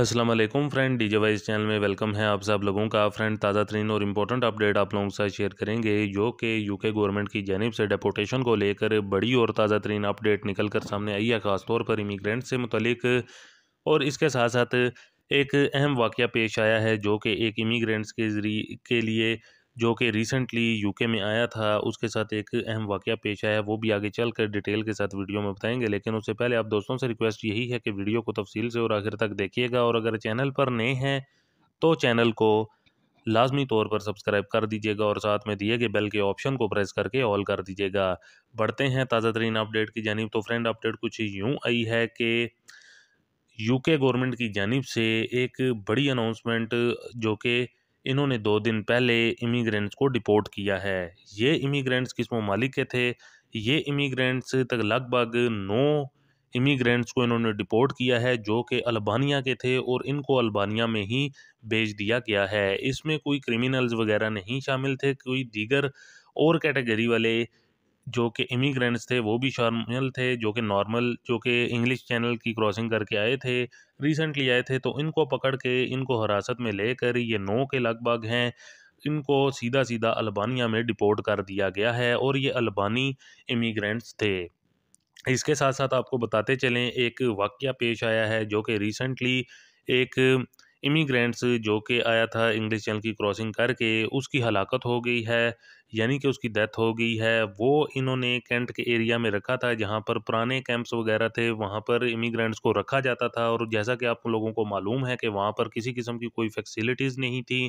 Aslam friend the wise channel में welcome है आप सब लोगों का फ्रेंड ताज़ा तरीन और इम्पोर्टेंट अपडेट आप लोगों के साथ शेयर करेंगे जो कि यूके गवर्नमेंट की जानब से डेपोटेशन को लेकर बड़ी और ताज़ा तरीन अपडेट निकल कर सामने आई है ख़ासतौर पर इमीग्रेंट से मुतलिक और इसके साथ साथ एक अहम वाक़ पेश आया है जो कि एक इमीग्रेंट्स के जरिए के लिए जो कि रिसेंटली यूके में आया था उसके साथ एक अहम वाक़ पेश आया वो भी आगे चल कर डिटेल के साथ वीडियो में बताएंगे लेकिन उससे पहले आप दोस्तों से रिक्वेस्ट यही है कि वीडियो को तफसील से और आखिर तक देखिएगा और अगर चैनल पर नए हैं तो चैनल को लाजमी तौर पर सब्सक्राइब कर दीजिएगा और साथ में दिए गए बेल के ऑप्शन को प्रेस करके ऑल कर दीजिएगा बढ़ते हैं ताज़ा तरीन अपडेट की जानब तो फ्रेंड अपडेट कुछ यूँ आई है कि यूके गवर्नमेंट की जानब से एक बड़ी अनाउंसमेंट जो कि इन्होंने दो दिन पहले इमीग्रेंट्स को डिपोर्ट किया है ये इमीग्रेंट्स किस ममालिक के थे ये इमीग्रेंट्स तक लगभग नौ इमीग्रेंट्स को इन्होंने डिपोर्ट किया है जो कि अल्बानिया के थे और इनको अल्बानिया में ही भेज दिया गया है इसमें कोई क्रिमिनल्स वगैरह नहीं शामिल थे कोई दीगर और कैटेगरी वाले जो कि इमिग्रेंट्स थे वो भी शामिल थे जो कि नॉर्मल जो कि इंग्लिश चैनल की क्रॉसिंग करके आए थे रिसेंटली आए थे तो इनको पकड़ के इनको हिरासत में लेकर ये नौ के लगभग हैं इनको सीधा सीधा अल्बानिया में डिपोर्ट कर दिया गया है और ये अल्बानी इमिग्रेंट्स थे इसके साथ साथ आपको बताते चलें एक वाक्य पेश आया है जो कि रिसेंटली एक इमिग्रेंट्स जो कि आया था इंग्लिश चैनल की क्रॉसिंग करके उसकी हलाकत हो गई है यानी कि उसकी डेथ हो गई है वो इन्होंने कैंट के एरिया में रखा था जहाँ पर पुराने कैंप्स वगैरह थे वहाँ पर इमिग्रेंट्स को रखा जाता था और जैसा कि आप लोगों को मालूम है कि वहाँ पर किसी किस्म की कोई फैसिलिटीज़ नहीं थी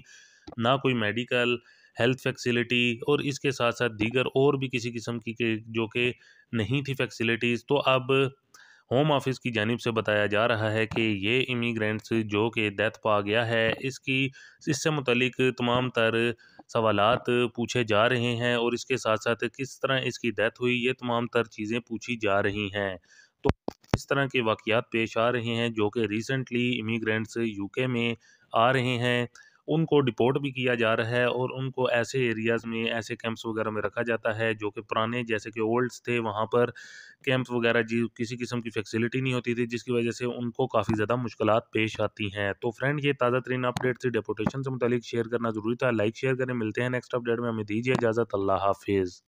ना कोई मेडिकल हेल्थ फैसिलिटी और इसके साथ साथ दीगर और भी किसी किस्म की जो कि नहीं थी फैसिलिटीज़ तो अब होम ऑफिस की जानब से बताया जा रहा है कि ये इमीग्रेंट्स जो कि डेथ पा गया है इसकी इससे मुतलिक तमाम तर सवाल पूछे जा रहे हैं और इसके साथ साथ किस तरह इसकी डेथ हुई ये तमाम तर चीज़ें पूछी जा रही हैं तो इस तरह के वाक़ात पेश आ रहे हैं जो कि रिसेंटली इमीग्रेंट्स यूके में आ रहे हैं उनको डिपोर्ट भी किया जा रहा है और उनको ऐसे एरियाज़ में ऐसे कैंप्स वगैरह में रखा जाता है जो कि पुराने जैसे कि ओल्ड्स थे वहाँ पर कैंप वगैरह जी किसी किस्म की फैसिलिटी नहीं होती थी जिसकी वजह से उनको काफ़ी ज़्यादा मुश्किल पेश आती हैं तो फ्रेंड ये ताज़ा तरीन अपडेट थी डेपोटेशन से मुतलिक शेयर करना ज़रूरी था लाइक शेयर करें मिलते हैं नेक्स्ट अपडेट में हमें दीजिए इजाज़त अल्लाह हाफिज़